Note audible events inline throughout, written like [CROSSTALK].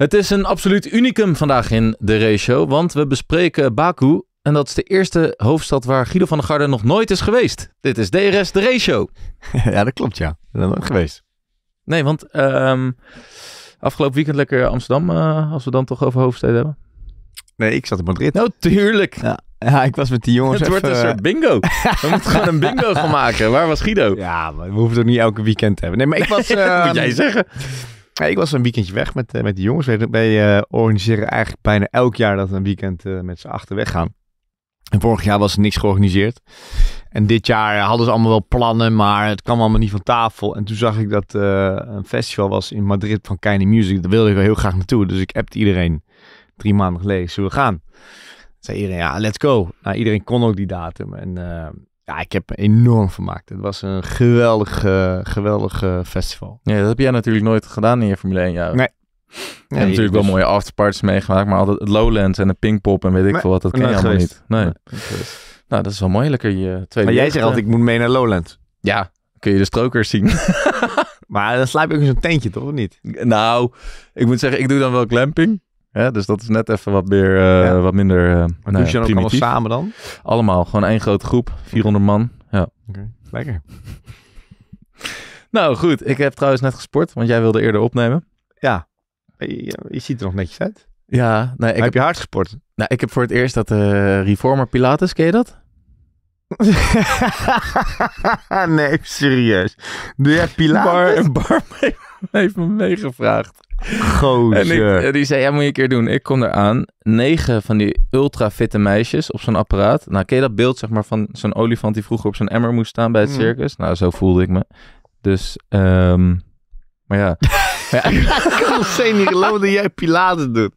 Het is een absoluut unicum vandaag in de race show, want we bespreken Baku. En dat is de eerste hoofdstad waar Guido van der Garde nog nooit is geweest. Dit is DRS de race show. [LAUGHS] ja, dat klopt ja. Dat nooit geweest. Nee, want ehm, afgelopen weekend lekker Amsterdam, eh, als we dan toch over hoofdsteden hebben. Nee, ik zat in Madrid. Nou, tuurlijk. Ja. ik was met die jongens. Het wordt een eh, soort bingo. [LAUGHS] We moeten gewoon een bingo van maken. Waar was Guido? Ja, maar we hoeven het ook niet elke weekend te hebben. Nee, maar ik was. Wat [LAUGHS] Moet jij ehm, zeggen? Ja, ik was een weekendje weg met, eh, met de jongens. Wij, wij uh, organiseren eigenlijk bijna elk jaar dat we een weekend eh, met z'n achter weggaan. En vorig jaar was er niks georganiseerd. En dit jaar hadden ze allemaal wel plannen, maar het kwam allemaal niet van tafel. En toen zag ik dat een festival was in Madrid van Keine Music. Daar wilde ik wel heel graag naartoe. Dus ik appte iedereen drie maanden geleden, zullen we gaan? Ze zei iedereen, ja, let's go. Nou, iedereen kon ook die datum. En ja, ik heb enorm gemaakt. Het was een geweldig, eh, geweldig eh, festival. Ja, dat heb jij natuurlijk nooit gedaan in je Formule 1 jaar. Nee. Je natuurlijk wel dus- mooie afterparts meegemaakt, maar altijd het Lowlands en de Pinkpop en weet ik veel wat, dat ken je allemaal niet. Nee. nou, dat is wel moeilijker je twee Maar jij zegt altijd, eh. ik moet mee naar Lowlands. Ja, kun je de strokers zien. [LAUGHS] maar dan slaap ik ook in zo'n tentje, toch? Of niet? Nou, ik moet zeggen, ik doe dan wel glamping. Ja, dus dat is net even wat, meer, eh, wat minder. Uh, maar nou, je dan ook allemaal samen dan? Allemaal, gewoon één grote groep, 400 man. Ja. Lekker. [LAUGHS] nou goed, ik heb trouwens net gesport, want jij wilde eerder opnemen. Ja, eh, je, je ziet er nog netjes uit. Ja, ik heb, je hard gesport? Nou, ik heb voor het eerst dat Reformer Pilates, ken je dat? [LAUGHS] nee, serieus. Doe jij Pilates? Bar, een bar [LAUGHS] heeft me meegevraagd. Gozer. En ik, eh, die zei, ja, moet je een keer doen. Ik kom eraan. Negen van die ultra fitte meisjes op zo'n apparaat. Nou, ken je dat beeld zeg maar van zo'n olifant die vroeger op zo'n emmer moest staan bij het mm. circus? Nou, zo voelde ik me. Dus, ehm, maar ja. [LAUGHS] ja ik kan nog niet geloven dat jij Pilates doet.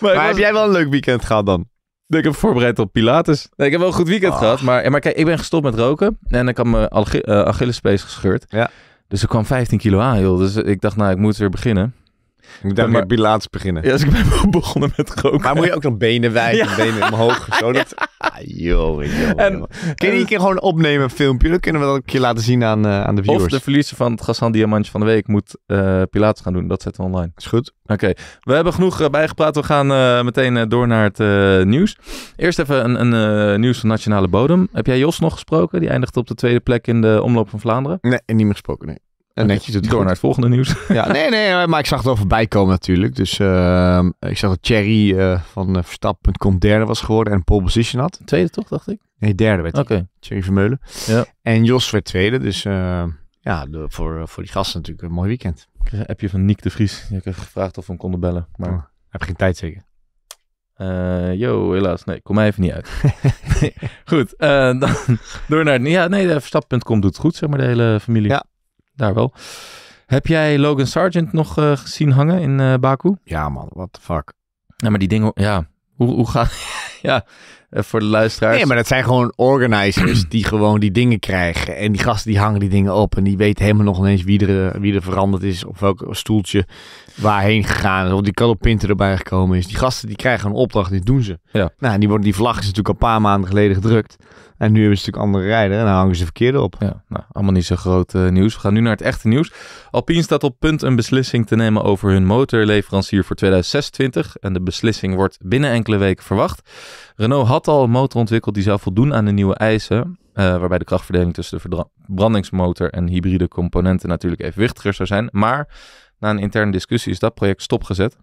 Maar, heb jij wel een leuk weekend gehad dan? Ik heb voorbereid op Pilates. Nee, ik heb wel een goed weekend ah. gehad. Maar, maar kijk, ik ben gestopt met roken. En ik had mijn eh, Achillespees gescheurd. Ja. Dus er kwam 15 kilo aan, joh. Dus ik dacht, nou, ik moet weer beginnen. Ik moet daar met bij beginnen. Ja, dus ik ben begonnen met roken. Maar moet je ook nog benen wijken, benen omhoog, zo dat... [LAUGHS] Ah, joh, Kun je die keer gewoon opnemen, een filmpje? Dat kunnen we dat een keer laten zien aan, eh, aan de viewers. Of de verliezer van het Gassan Diamantje van de Week moet uh, Pilates gaan doen. Dat zetten we online. Is goed. Oké, we hebben genoeg eh, bijgepraat. We gaan meteen door naar het nieuws. Eerst even een, een nieuws van Nationale Bodem. Heb jij Jos nog gesproken? Die eindigt op de tweede plek in de omloop van Vlaanderen. Nee, niet meer gesproken, nee. En netjes door naar het volgende nieuws. [LAUGHS] Ja, nee, nee, maar ik zag het overbij komen natuurlijk. Dus ehm, ik zag dat Thierry uh, van eh, Verstappen.com derde was geworden en pole position had. Tweede toch, dacht ik? Nee, derde werd okay. Thierry Vermeulen. Ja. En Jos werd tweede, dus ehm, ja, de, voor, eh, voor die gasten natuurlijk een mooi weekend. Heb je appje van Nick de Vries. Ik heb gevraagd of we hem konden bellen, maar... Oh, heb geen tijd zeker? Yo, helaas. Nee, kom mij even niet uit. [LAUGHS] Goed, dan [LAUGHS] door naar... Ja, nee, Verstappen.com doet het goed, zeg maar, de hele familie. Ja daar wel. Heb jij Logan Sargent nog eh, gezien hangen in eh, Baku? Ja, man, what the fuck. Ja, maar die dingen, ja, hoe, hoe gaan. [LAUGHS] ja, eh, voor de luisteraars. Nee, maar dat zijn gewoon organizers [CLEARS THROAT] die gewoon die dingen krijgen. En die gasten die hangen die dingen op. En die weten helemaal nog ineens wie er, wie er veranderd is. Of welk stoeltje waarheen gegaan is. Of die Pinter erbij gekomen is. Die gasten die krijgen een opdracht, dit doen ze. Ja. Nou, die, worden, die vlag is natuurlijk al een paar maanden geleden gedrukt. En nu hebben ze natuurlijk andere rijden en dan hangen ze verkeerd op. Ja, nou, allemaal niet zo groot eh, nieuws. We gaan nu naar het echte nieuws. Alpine staat op punt een beslissing te nemen over hun motorleverancier voor 2026. En de beslissing wordt binnen enkele weken verwacht. Renault had al een motor ontwikkeld die zou voldoen aan de nieuwe eisen. Eh, waarbij de krachtverdeling tussen de verbrandingsmotor en hybride componenten natuurlijk evenwichtiger zou zijn. Maar na een interne discussie is dat project stopgezet.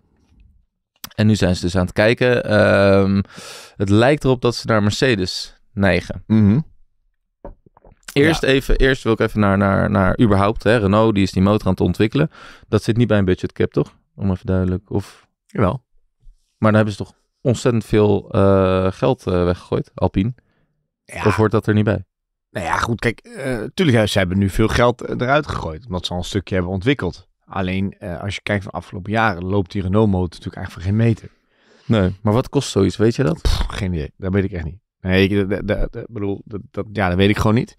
En nu zijn ze dus aan het kijken. Ehm, het lijkt erop dat ze naar Mercedes neigen. Mhm. Eerst, even, eerst wil ik even naar, naar, naar überhaupt. Hè, Renault die is die motor aan het ontwikkelen. Dat zit niet bij een budget cap, toch? Om even duidelijk. Of... wel? Maar dan hebben ze toch ontzettend veel eh, geld eh, weggegooid, Alpine. Ja. Of hoort dat er niet bij? Nou ja, goed, kijk, uh, tuurlijk, ze hebben nu veel geld eruit gegooid, omdat ze al een stukje hebben ontwikkeld. Alleen eh, als je kijkt van de afgelopen jaren, loopt die Renault motor natuurlijk eigenlijk voor geen meter. Nee, maar wat kost zoiets, weet je dat? geen idee, dat weet ik echt niet. Nee, ik dat, dat, bedoel, dat, ja, dat weet ik gewoon niet.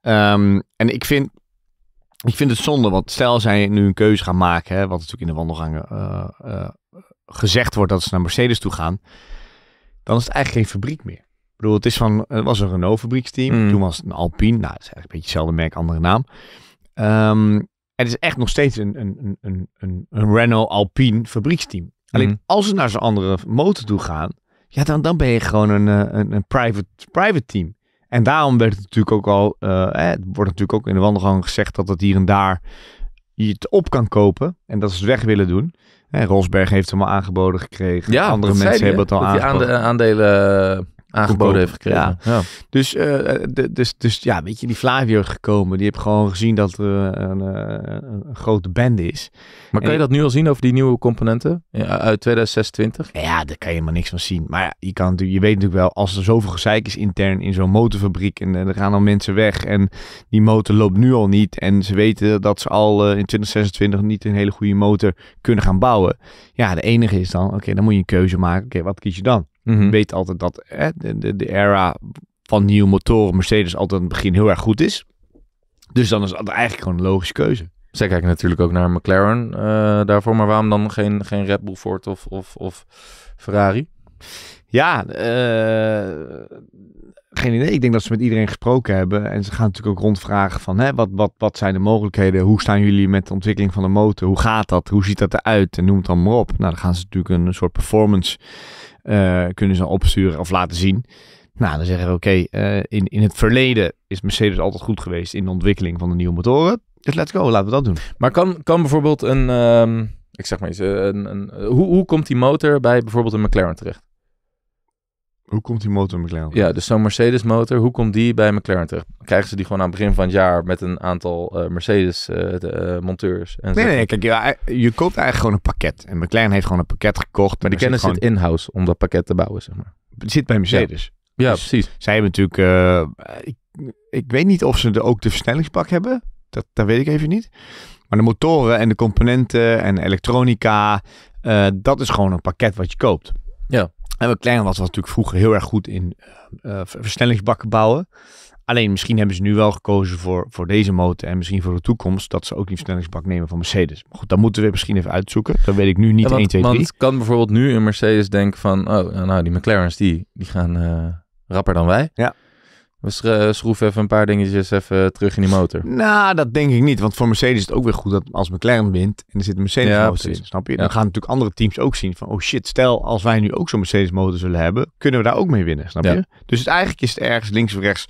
Ehm, en ik vind, ik vind het zonde, want stel zij nu een keuze gaan maken, hè, wat natuurlijk in de wandelgangen eh, eh, gezegd wordt dat ze naar Mercedes toe gaan, dan is het eigenlijk geen fabriek meer. Ik bedoel, het, is van, het was een Renault fabrieksteam, mm. toen was het een Alpine, nou, dat is eigenlijk een beetje hetzelfde merk, andere naam. Ehm, het is echt nog steeds een, een, een, een, een Renault Alpine fabrieksteam. Alleen mhm. als ze naar zo'n andere motor toe gaan, ja, dan, dan ben je gewoon een, eh, een, een private, private team. En daarom werd het natuurlijk ook al, eh, het wordt natuurlijk ook in de wandelgang gezegd dat het hier en daar je het op kan kopen. En dat ze het weg willen doen. Eh, Rosberg heeft hem al aangeboden gekregen. Ja, andere mensen hebben het al aangeboden. Aan de, aandelen aangeboden heeft gekregen. Ja. Dus, eh, dus, dus ja, weet je, die Flavio is gekomen. Die heb gewoon gezien dat er eh, een, eh, een grote band is. Maar kan je dat nu al zien over die nieuwe componenten uit 2026? Ja, daar kan je maar niks van zien. Maar je, kan, je weet natuurlijk wel, als er zoveel gezeik is intern in zo'n motorfabriek en er gaan al mensen weg en die motor loopt nu al niet en ze weten dat ze al in 2026 niet een hele goede motor kunnen gaan bouwen. Ja, de enige is dan, oké, dan moet je een keuze maken. Oké, wat kies je dan? Mhm. Weet altijd dat de, de, de, era van nieuwe motoren Mercedes altijd aan het begin heel erg goed is. Dus dan is het eigenlijk gewoon een logische keuze. Zij kijken natuurlijk ook naar McLaren eh, daarvoor. Maar waarom dan geen, geen Red Bull Ford of, of, of Ferrari? Ja, uh, geen idee. Ik denk dat ze met iedereen gesproken hebben. En ze gaan natuurlijk ook rondvragen van hè, wat, wat, wat zijn de mogelijkheden? Hoe staan jullie met de ontwikkeling van de motor? Hoe gaat dat? Hoe ziet dat eruit? En noem het dan maar op. Nou, dan gaan ze natuurlijk een soort performance eh, kunnen ze opsturen of laten zien. Nou, dan zeggen we oké, eh, in, in het verleden is Mercedes altijd goed geweest in de ontwikkeling van de nieuwe motoren. Dus let's go, laten we dat doen. Maar kan, kan bijvoorbeeld een, ehm, ik zeg maar iets, eh, een, een, hoe, hoe komt die motor bij bijvoorbeeld een McLaren terecht? Hoe komt die motor bij McLaren? Ja, dus zo'n Mercedes motor, hoe komt die bij McLaren terug? Krijgen ze die gewoon aan het begin van het jaar met een aantal eh, Mercedes eh, eh, monteurs? En nee, zo. nee, kijk, ja, je koopt eigenlijk gewoon een pakket. En McLaren heeft gewoon een pakket gekocht. Maar die kennis zit, in-house om dat pakket te bouwen, zeg maar. Het zit bij Mercedes. Ja, dus precies. Zij hebben natuurlijk, ik, ik, weet niet of ze de, ook de versnellingsbak hebben. Dat, dat weet ik even niet. Maar de motoren en de componenten en elektronica, dat is gewoon een pakket wat je koopt. Ja. En Klein was natuurlijk vroeger heel erg goed in eh, eh, versnellingsbakken bouwen. Alleen misschien hebben ze nu wel gekozen voor, voor deze motor en misschien voor de toekomst dat ze ook die versnellingsbak nemen van Mercedes. Maar goed, dat moeten we misschien even uitzoeken. Dat weet ik nu niet ja, twee 1, 2, 3. Want kan bijvoorbeeld nu een Mercedes denken van, oh, nou die McLaren's die, die gaan eh, rapper dan wij. Ja. We eh, schroeven even een paar dingetjes even eh, terug in die motor. [LAUGHS] Nou, dat denk ik niet. Want voor Mercedes is het ook weer goed dat als McLaren wint en er zit een Mercedes motor in, snap je? Dan gaan natuurlijk andere teams ook zien van, oh shit, stel als wij nu ook zo'n Mercedes motor zullen hebben, kunnen we daar ook mee winnen, snap je? Dus het, eigenlijk is het ergens links of rechts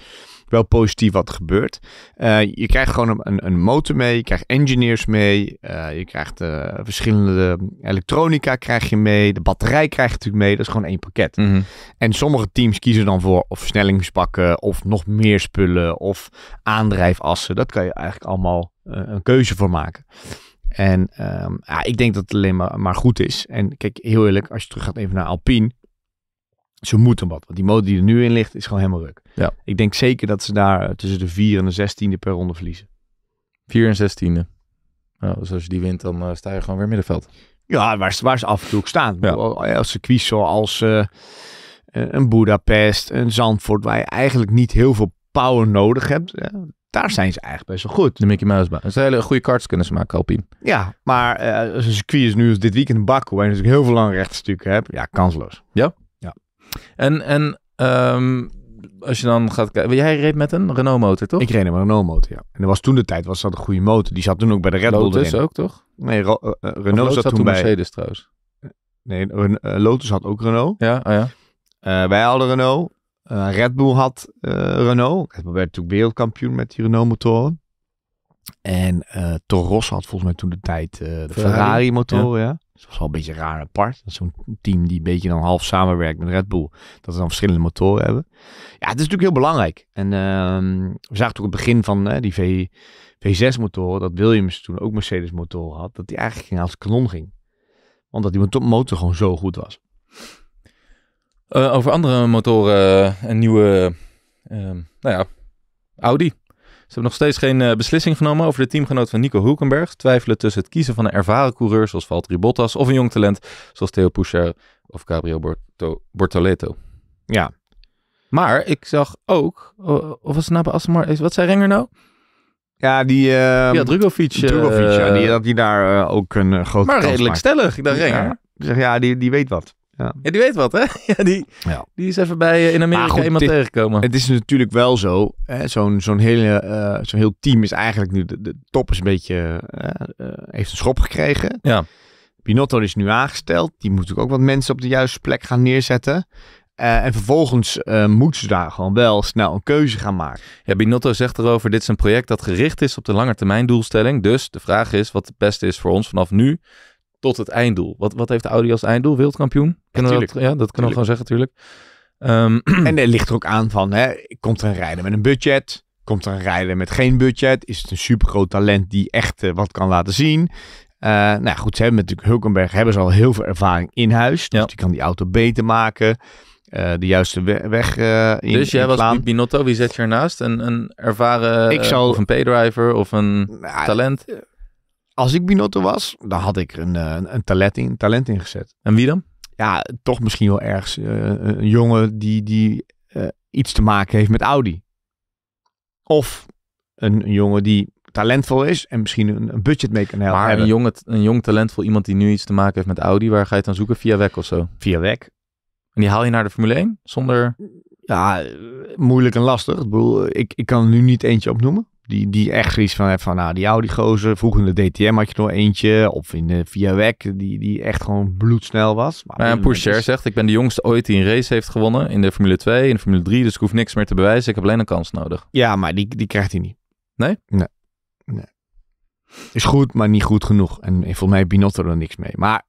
wel positief wat gebeurt. Eh, je krijgt gewoon een, een, motor mee, je krijgt engineers mee, eh, je krijgt uh, verschillende elektronica krijg je mee, de batterij krijg je natuurlijk mee. Dat is gewoon één pakket. Mhm. En sommige teams kiezen dan voor of versnellingspakken of nog meer spullen of aandrijfassen. Dat kan je eigenlijk allemaal een keuze voor maken. En ehm, ja, ik denk dat het alleen maar, maar goed is. En kijk, heel eerlijk, als je terug gaat even naar Alpine ze moeten wat. Want die mode die er nu in ligt, is gewoon helemaal ruk. Ja. Ik denk zeker dat ze daar eh, tussen de 4 en de 16e per ronde verliezen. 4 en 16e. Nou, dus als je die wint, dan eh, sta je gewoon weer middenveld. Ja, waar, waar ze af en toe ook staan. Ja. Eh, als circuits zoals een Budapest, een Zandvoort, waar je eigenlijk niet heel veel power nodig hebt. daar zijn ze eigenlijk best wel goed. De Mickey Mouse baan. Ze hele goede karts kunnen ze maken, Alpine. Ja, maar als een circuit is nu dit weekend een bak, waar je natuurlijk heel veel lange stukken hebt, ja, kansloos. Ja? En, en ehm, als je dan gaat kijken. Jij reed met een Renault motor, toch? Ik reed met een Renault motor, ja. En dat was toen de tijd, was dat een goede motor. Die zat toen ook bij de Red Bull Lotus erin. ook, toch? Nee, eh, eh, Renault zat, toen, toen bij... Mercedes trouwens. Nee, eh, Lotus had ook Renault. Ja, oh ja. wij hadden Renault. Red Bull had Renault. Red Bull werd natuurlijk wereldkampioen met die Renault motoren. En Toros had volgens mij toen de tijd de Ferrari, Ferrari motoren, ja. Dat was wel een beetje raar apart. Zo'n team die een beetje dan half samenwerkt met Red Bull. Dat ze dan verschillende motoren hebben. Ja, het is natuurlijk heel belangrijk. En ehm, we zagen toen het begin van die v, V6-motoren, dat Williams toen ook Mercedes-motoren had, dat die eigenlijk ging als kanon ging. Omdat die motor gewoon zo goed was. Eh, over andere motoren eh, en nieuwe, ehm, nou ja, Audi ze hebben nog steeds geen eh, beslissing genomen over de teamgenoot van Nico Hulkenberg. Twijfelen tussen het kiezen van een ervaren coureur zoals Valtteri Bottas of een jong talent zoals Theo Poucher of Gabriel Borto Bortoleto. Ja. Maar ik zag ook, of was het nou bij maar wat zei Renger nou? Ja, die... Uh, ja, Drugovic. Drugovic, die, eh, dat die daar eh, ook een grote Maar redelijk stellig, ik ja Renger. Ja, die, die weet wat. Ja. die weet wat, hè? [LAUGHS] Ja, die, die is even bij eh, in Amerika iemand dit, tegengekomen. Het is natuurlijk wel zo. Zo'n zo'n hele eh, zo'n heel team is eigenlijk nu... De, de top is een beetje... Eh, heeft een schop gekregen. Ja. Pinotto is nu aangesteld. Die moet ook wat mensen op de juiste plek gaan neerzetten. en vervolgens uh, moeten ze daar gewoon wel snel een keuze gaan maken. Ja, Binotto zegt erover: dit is een project dat gericht is op de doelstelling Dus de vraag is wat het beste is voor ons vanaf nu tot het einddoel. Wat, wat heeft Audi als einddoel? Wereldkampioen? Kunnen ja, dat, ja, dat kunnen we gewoon zeggen, natuurlijk. Ehm, [CLEARS THROAT] en er ligt er ook aan van, hè, komt er een rijder met een budget? Komt er een rijder met geen budget? Is het een supergroot talent die echt eh, wat kan laten zien? Eh, nou ja, goed, ze hebben natuurlijk Hulkenberg hebben ze al heel veel ervaring in huis. Dus die kan die auto beter maken. Eh, de juiste weg uh, in Dus jij in was Binotto, wie zet je ernaast? Een, een ervaren, ik zal, of een P-driver, of een nou, talent? als ik Binotto was, dan had ik een, eh, een, talent, in, talent ingezet. En wie dan? Ja, toch misschien wel ergens eh, een jongen die, die eh, iets te maken heeft met Audi. Of een, jongen die talentvol is en misschien een, een budget mee kan helpen. Maar een jong, een jong talentvol iemand die nu iets te maken heeft met Audi, waar ga je het dan zoeken? Via WEC of zo? Via WEC. En die haal je naar de Formule 1 zonder... Ja, moeilijk en lastig. Ik, bedoel, ik, ik kan er nu niet eentje opnoemen. Die, die echt zoiets van heeft van, nou, die Audi gozer. Vroeger in de DTM had je nog eentje. Of in de Via WEC, die, die echt gewoon bloedsnel was. Maar nou, zegt, ik ben de jongste ooit die een race heeft gewonnen. In de Formule 2, in de Formule 3. Dus ik hoef niks meer te bewijzen. Ik heb alleen een kans nodig. Ja, maar die, die krijgt hij niet. Nee? Nee. nee. Is goed, maar niet goed genoeg. En volgens mij Binotto er niks mee. Maar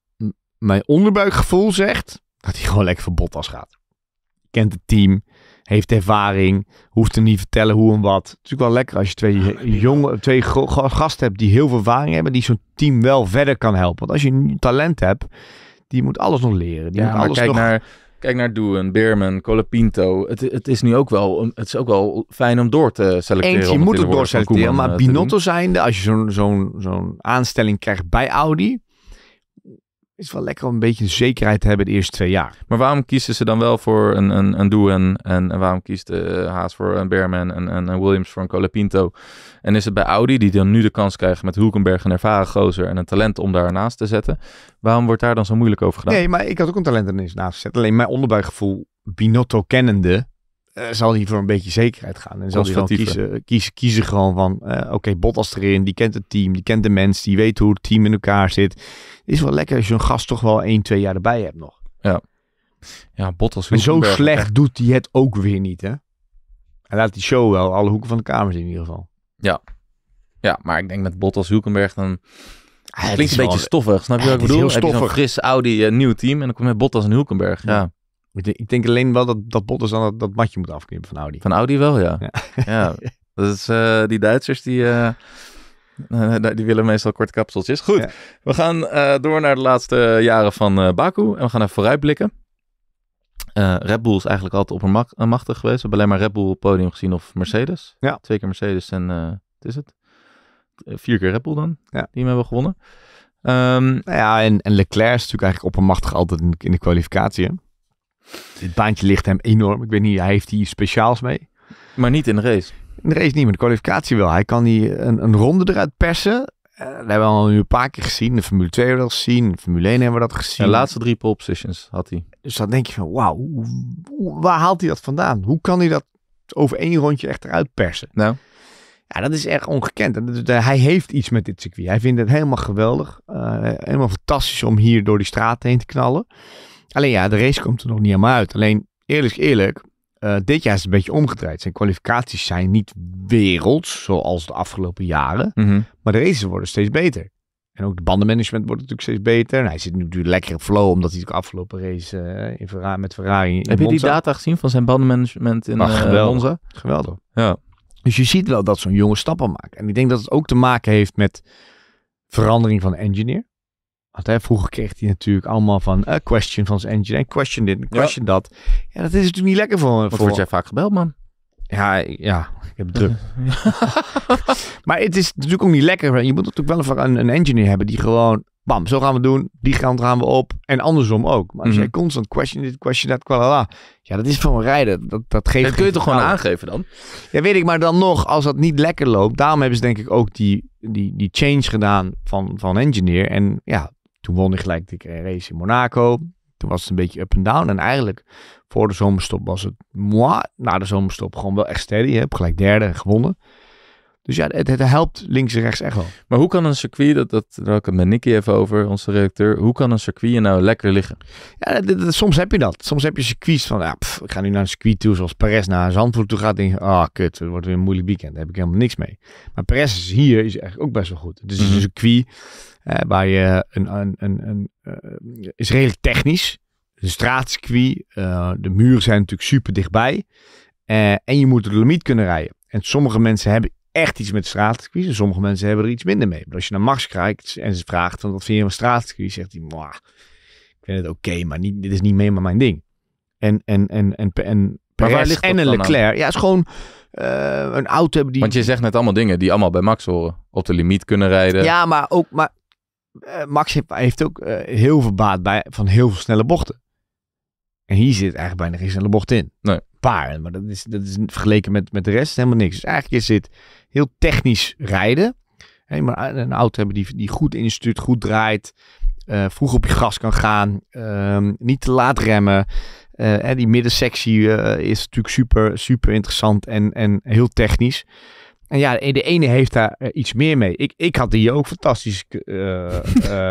mijn onderbuikgevoel zegt dat hij gewoon lekker voor Bottas gaat. Kent het team heeft ervaring, hoeft hem niet vertellen hoe en wat. Het is natuurlijk wel lekker als je twee, jonge, twee gasten hebt die heel veel ervaring hebben, die zo'n team wel verder kan helpen. Want als je een talent hebt, die moet alles nog leren. Die ja, moet kijk naar Kijk naar Doen, Beerman, Colapinto. Het, het, is nu ook wel, het is ook wel fijn om door te selecteren. Eentje, je moet het doorselecteren. Maar eh, Binotto zijnde, als je zo'n zo'n zo'n aanstelling krijgt bij Audi, is wel lekker om een beetje zekerheid te hebben de eerste twee jaar. Maar waarom kiezen ze dan wel voor een, een, een en, en waarom kiest uh, Haas voor een Bearman en, en, en Williams voor een Colapinto? En is het bij Audi, die dan nu de kans krijgen met Hulkenberg een ervaren gozer en een talent om daarnaast te zetten, waarom wordt daar dan zo moeilijk over gedaan? Nee, maar ik had ook een talent naast zetten. Alleen mijn onderbuikgevoel, Binotto kennende, eh, zal hij voor een beetje zekerheid gaan. En zal hij dan kiezen, kiezen, kiezen gewoon van, eh, oké, Bottas erin, die kent het team, die kent de mens, die weet hoe het team in elkaar zit. Het is wel lekker als je een gast toch wel 1, 2 jaar erbij hebt nog. Ja, ja Bottas. En zo slecht doet hij het ook weer niet, hè? En laat die show wel alle hoeken van de kamer zien in ieder geval. Ja, ja maar ik denk met Bottas, Hulkenberg, dan... Ah, klinkt een beetje stoffig, snap je wat ah, ik bedoel? Heel stoffig. Heb je fris, Audi, uh, eh, nieuw team en dan kom je met Bottas en Hulkenberg. ja. Ik denk alleen wel dat, dat Bottas dan dat, dat matje moet afknippen van Audi. Van Audi wel, ja. Ja. [LAUGHS] Dat is, eh, die Duitsers eh, [LAUGHS] die, die willen meestal korte kapseltjes. Goed, we gaan eh, door naar de laatste jaren van Baku. En we gaan even vooruitblikken. Red Bull is eigenlijk altijd oppermachtig geweest. We hebben alleen maar Red Bull op podium gezien of Mercedes. Ja. Twee keer Mercedes en wat is het? Vier keer Red Bull dan. Ja. Die hebben we gewonnen. Ehm, nou ja, en, en Leclerc is natuurlijk eigenlijk oppermachtig altijd in, in de kwalificatie. Hè? Dit baantje ligt hem enorm. Ik weet niet, hij heeft iets speciaals mee. Maar niet in de race. In de race niet, maar de kwalificatie wel. Hij kan die een, ronde eruit persen. Uh, dat hebben we al nu een paar keer gezien. De Formule 2 hebben we dat gezien. Formule 1 hebben we dat gezien. De laatste drie pole positions had hij. Dus dan denk je van, wauw, waar haalt hij dat vandaan? Hoe kan hij dat over één rondje echt eruit persen? Nou. Ja, dat is echt ongekend. Hij heeft iets met dit circuit. Hij vindt het helemaal geweldig. Eh, helemaal fantastisch om hier door die straat heen te knallen. Alleen ja, de race komt er nog niet helemaal uit. Alleen eerlijk eerlijk, eh, dit jaar is het een beetje omgedraaid. Zijn kwalificaties zijn niet werelds, zoals de afgelopen jaren. Mhm. Maar de races worden steeds beter. En ook de bandenmanagement wordt natuurlijk steeds beter. En hij zit nu natuurlijk lekker in flow, omdat hij de afgelopen race eh, in Ferrari, met Ferrari Heb Monza. je die data gezien van zijn bandenmanagement in Ach, eh, geweldig. Monza? Geweldig. Ja. Dus je ziet wel dat zo'n jongen stappen maakt. En ik denk dat het ook te maken heeft met verandering van engineer. Want hè, vroeger kreeg hij natuurlijk allemaal van uh, question van zijn engine en question dit question dat. Ja, dat is natuurlijk niet lekker voor. Wat voor... word jij vaak gebeld, man? Ja, ja, ik heb druk. [LAUGHS] [LAUGHS] maar het is natuurlijk ook niet lekker. Je moet natuurlijk wel een, een engineer hebben die gewoon, bam, zo gaan we doen, die kant gaan we op. En andersom ook. Maar als mm. jij constant question dit, question dat, kwalala. Ja, dat is van een rijden. Dat, dat geeft kun je toch gewoon aangeven dan? Ja, weet ik. Maar dan nog, als dat niet lekker loopt, daarom hebben ze denk ik ook die, die, die change gedaan van, van engineer. En ja, toen won ik gelijk de race in Monaco. Toen was het een beetje up en down. En eigenlijk voor de zomerstop was het moi. Na de zomerstop gewoon wel echt steady. Heb gelijk derde gewonnen. Dus ja, het, het, helpt links en rechts echt wel. Maar hoe kan een circuit, dat, dat, dat ik het met Nicky even over, onze redacteur, hoe kan een circuit nou lekker liggen? Ja, soms heb je dat. Soms heb je circuits van, ja, pff, ik ga nu naar een circuit toe, zoals Perez naar Zandvoort toe gaat, denk je, ah, oh, kut, het wordt weer een moeilijk weekend, daar heb ik helemaal niks mee. Maar Perez hier is eigenlijk ook best wel goed. Het is dus mhm. een circuit eh, waar je een, een, een, een uh, is redelijk technisch. Een straatcircuit, eh, de muren zijn natuurlijk super dichtbij. Eh, en je moet de limiet kunnen rijden. En sommige mensen hebben echt iets met straatcircuits. En sommige mensen hebben er iets minder mee. Maar als je naar Max kijkt en ze vraagt van wat vind je van straatcircuits, zegt hij, ik vind het oké, maar niet, dit is niet meer mijn ding. En, en, en, en, en Perez en een Leclerc. Ja, is gewoon uh, een auto die... Want je zegt net allemaal dingen die allemaal bij Max horen. Op de limiet kunnen rijden. Ja, maar ook... Maar, eh, Max heeft, ook eh, heel veel baat bij van heel veel snelle bochten. En hier zit eigenlijk bijna geen snelle bocht in. Nee. Maar dat is, dat is vergeleken met, met de rest helemaal niks. Dus eigenlijk is dit heel technisch rijden. maar een auto hebben die, die goed instuurt, goed draait. Eh, vroeg op je gas kan gaan. Ehm, niet te laat remmen. Uh, die middensectie eh, is natuurlijk super, super interessant en, en heel technisch. En ja, de ene heeft daar eh, iets meer mee. Ik, ik had die ook fantastisch eh, [LAUGHS]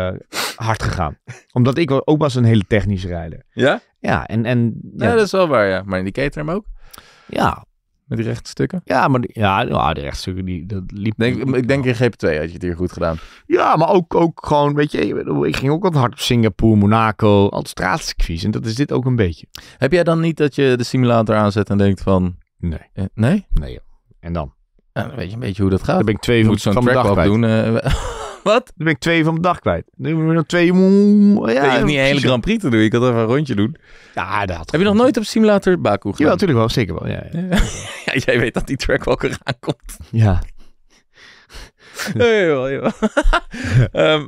eh, hard gegaan. Omdat ik ook was een hele technische rijder. Ja? Ja, en... en ja. dat is wel waar, ja. Maar in die hem ook? Ja. Met die rechtstukken? Ja, maar ja, nou, de rechtstukken, die, dat liep... Denk, ik, ik denk in GP2 had je het hier goed gedaan. Ja, maar ook, ook gewoon, weet je, ik ging ook wat hard op Singapore, Monaco, al En dat is dit ook een beetje. Heb jij dan niet dat je de simulator aanzet en denkt van... Nee. nee? Nee, En dan? Ja, dan weet je een beetje hoe dat gaat. Dan ben ik twee van, moet zo'n van mijn dag kwijt. doen. Eh, [LAUGHS] wat? Dan ben ik twee van de dag kwijt. Dan hebben we nog twee... Ja, Ja, niet een hele Grand Prix te doen. Ik had even een rondje doen. Ja, dat Heb je nog nooit op simulator Baku Ja, natuurlijk wel. Zeker wel. Ja, [LAUGHS] ja. jij weet dat die track wel eraan komt. ja. Heel, [LAUGHS] heel Ehm,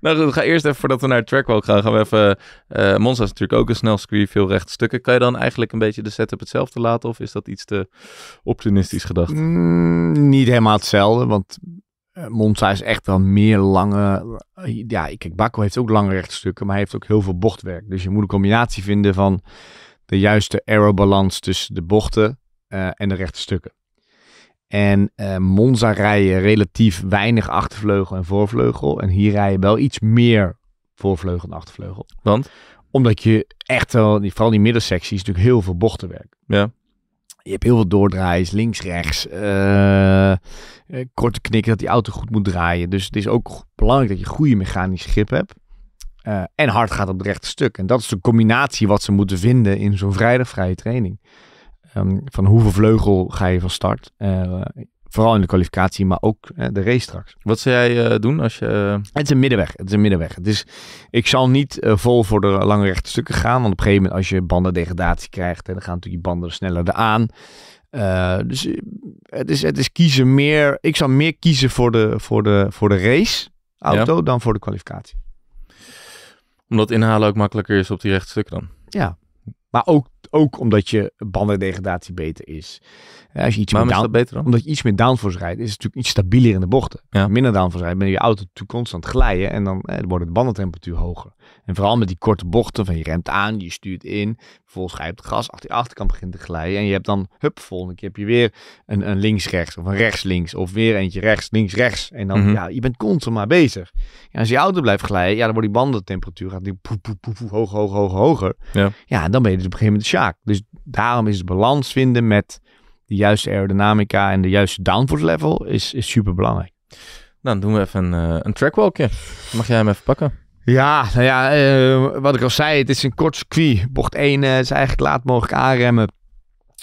nou we gaan eerst even voordat we naar het trackwalk gaan, gaan we even... Uh, Monza is natuurlijk ook een snel screen, veel rechtstukken. Kan je dan eigenlijk een beetje de setup hetzelfde laten of is dat iets te optimistisch gedacht? Mm, niet helemaal hetzelfde, want eh, Monza is echt wel meer lange... Ja, kijk, Baku heeft ook lange rechtstukken, maar hij heeft ook heel veel bochtwerk. Dus je moet een combinatie vinden van de juiste aerobalans tussen de bochten eh, en de rechte stukken. En uh, Monza rijden relatief weinig achtervleugel en voorvleugel. En hier rijden wel iets meer voorvleugel en achtervleugel. Want? Omdat je echt wel, vooral die middensectie, is natuurlijk heel veel bochtenwerk. Ja. Je hebt heel veel doordraai's, links, rechts. Uh, korte knikken dat die auto goed moet draaien. Dus het is ook belangrijk dat je goede mechanische grip hebt. en hard gaat op het rechte stuk. En dat is de combinatie wat ze moeten vinden in zo'n vrijdagvrije training. Ehm, van hoeveel vleugel ga je van start? Eh, vooral in de kwalificatie, maar ook eh, de race straks. Wat zou jij eh, doen als je... Het is een middenweg. Het is een middenweg. Dus ik zal niet vol voor de lange rechte stukken gaan. Want op een gegeven moment als je bandendegradatie krijgt... en dan gaan natuurlijk je banden sneller eraan. dus het is, het is kiezen meer... Ik zal meer kiezen voor de, voor de, voor de race auto dan voor de kwalificatie. Omdat inhalen ook makkelijker is op die rechte stukken dan? Ja, maar ook ook omdat je bandendegradatie beter is. Eh, als je iets meer down, dan? Omdat je iets meer downforce rijdt, is het natuurlijk iets stabieler in de bochten. Ja. Minder downforce rijdt, ben je auto natuurlijk constant glijden en dan eh, wordt de bandentemperatuur hoger. En vooral met die korte bochten van je remt aan, je stuurt in, vervolgens ga het gas, achter je achterkant begint te glijden en je hebt dan, hup, volgende keer heb je weer een, een links-rechts of een rechts-links of weer eentje rechts-links-rechts. En dan, mhm. ja, je bent constant maar bezig. En als je auto blijft glijden, ja, dan wordt die bandentemperatuur gaat die poep, hoog, hoog, hoog, hoger. Ja. ja, dan ben je dus op een gegeven moment dus daarom is het balans vinden met de juiste aerodynamica en de juiste downforce level is, is super belangrijk. Nou, dan doen we even eh, een, trackwalkje. Mag jij hem even pakken? Ja, nou ja, eh, wat ik al zei, het is een kort circuit. Bocht 1 eh, is eigenlijk laat mogelijk aanremmen.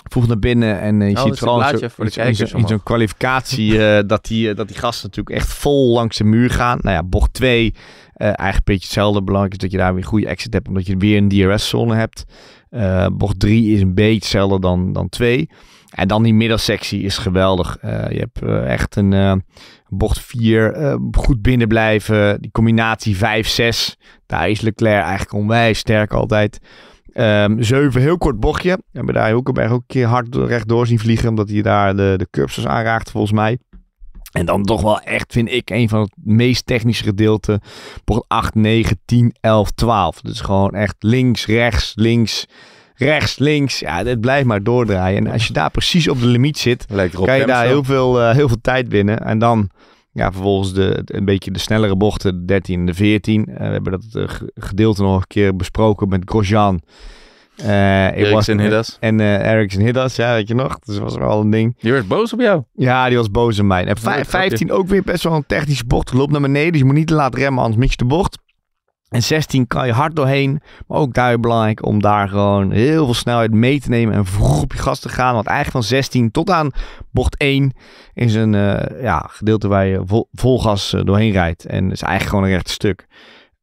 Voeg naar binnen en je oh, ziet vooral voor iets, kijkers, zo'n kwalificatie [LAUGHS] dat, die, dat die gasten natuurlijk echt vol langs de muur gaan. Nou ja, bocht 2 eigenlijk een beetje hetzelfde. Belangrijk is dat je daar weer een goede exit hebt, omdat je weer een DRS-zone hebt. Uh, bocht 3 is een beetje hetzelfde dan, dan 2. En dan die middelsectie is geweldig. Uh, je hebt eh, echt een bocht 4 goed binnen blijven. Die combinatie 5-6. Daar is Leclerc eigenlijk onwijs sterk altijd. Um, ehm, 7 heel kort bochtje. En bij daar Hulkenberg ook een keer hard rechtdoor zien vliegen. Omdat hij daar de, de curbs aanraakt volgens mij. En dan toch wel echt, vind ik, een van het meest technische gedeelte. Bocht 8, 9, 10, 11, 12. Dus gewoon echt links, rechts, links, rechts, links. Ja, het blijft maar doordraaien. En als je daar precies op de limiet zit, kan je daar heel veel, uh, heel veel tijd winnen. En dan ja, vervolgens de, een beetje de snellere bochten, de 13 en de 14. Eh, we hebben dat eh, gedeelte nog een keer besproken met Grosjean. Ericsson eh, Eriksson En Ericsson eh, Eriksson Hiddas, ja, weet je nog. Dus dat was wel een ding. Die werd boos op jou? Ja, die was boos op mij. En 15 ook weer best wel een technische bocht. Loopt naar beneden, dus je moet niet te laat remmen, anders mis je de bocht. En 16 kan je hard doorheen. Maar ook daar belangrijk om daar gewoon heel veel snelheid mee te nemen. En vroeg op je gas te gaan. Want eigenlijk van 16 tot aan bocht 1 is een eh, ja, gedeelte waar je vol, gas doorheen rijdt. En is eigenlijk gewoon een recht stuk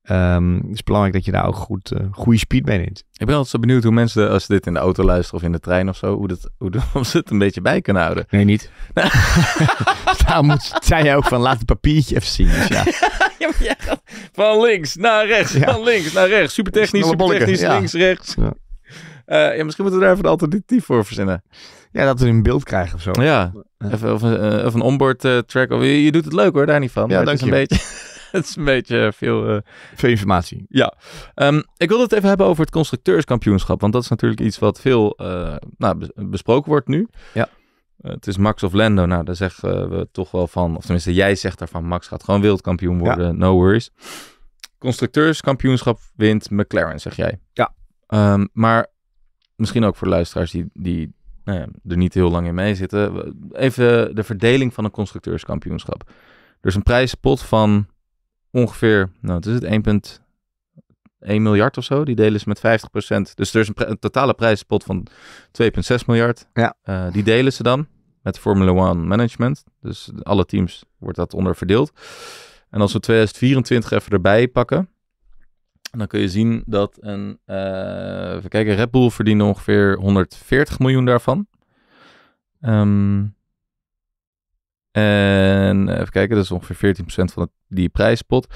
het ehm, is belangrijk dat je daar ook goed, eh, goede speed mee neemt. Ik ben altijd zo benieuwd hoe mensen, als ze dit in de auto luisteren of in de trein of zo, hoe, dat, hoe, [LAUGHS] ze het een beetje bij kunnen houden. Nee, niet. Nou. [LAUGHS] daar moet, zei jij ook van, laat het papiertje even zien. Dus ja. [LAUGHS] ja, ja. van links naar rechts, van links naar rechts. Super technisch, super technisch, links, rechts. Eh, ja, misschien moeten we daar even een alternatief voor verzinnen. Ja, dat we een beeld krijgen of zo. Ja, Even, eh, of, een onboard track. Of, je, doet het leuk hoor, daar niet van. Ja, dank een beetje... [LAUGHS] het is een beetje eh, veel... Eh, veel informatie. Ja. Ehm, ik wil het even hebben over het constructeurskampioenschap. Want dat is natuurlijk iets wat veel eh, nou, besproken wordt nu. Ja. het is Max of Lando. Nou, daar zeggen we toch wel van... Of tenminste, jij zegt daarvan... Max gaat gewoon wereldkampioen worden. No worries. Constructeurskampioenschap wint McLaren, zeg jij. Ja. Ehm, maar misschien ook voor luisteraars die, die nou er niet heel lang in mee zitten. Even de verdeling van een constructeurskampioenschap. Er is een prijspot van ongeveer, nou het is het 1,1 miljard of zo. Die delen ze met 50%. Dus er is een, totale prijspot van 2,6 miljard. Ja. Uh, die delen ze dan met Formula One Management. Dus alle teams wordt dat onderverdeeld. En als we 2024 even erbij pakken, dan kun je zien dat een, uh, kijken, Red Bull verdiende ongeveer 140 miljoen daarvan. Ehm, en eh, even kijken, dat is ongeveer 14% van die prijspot.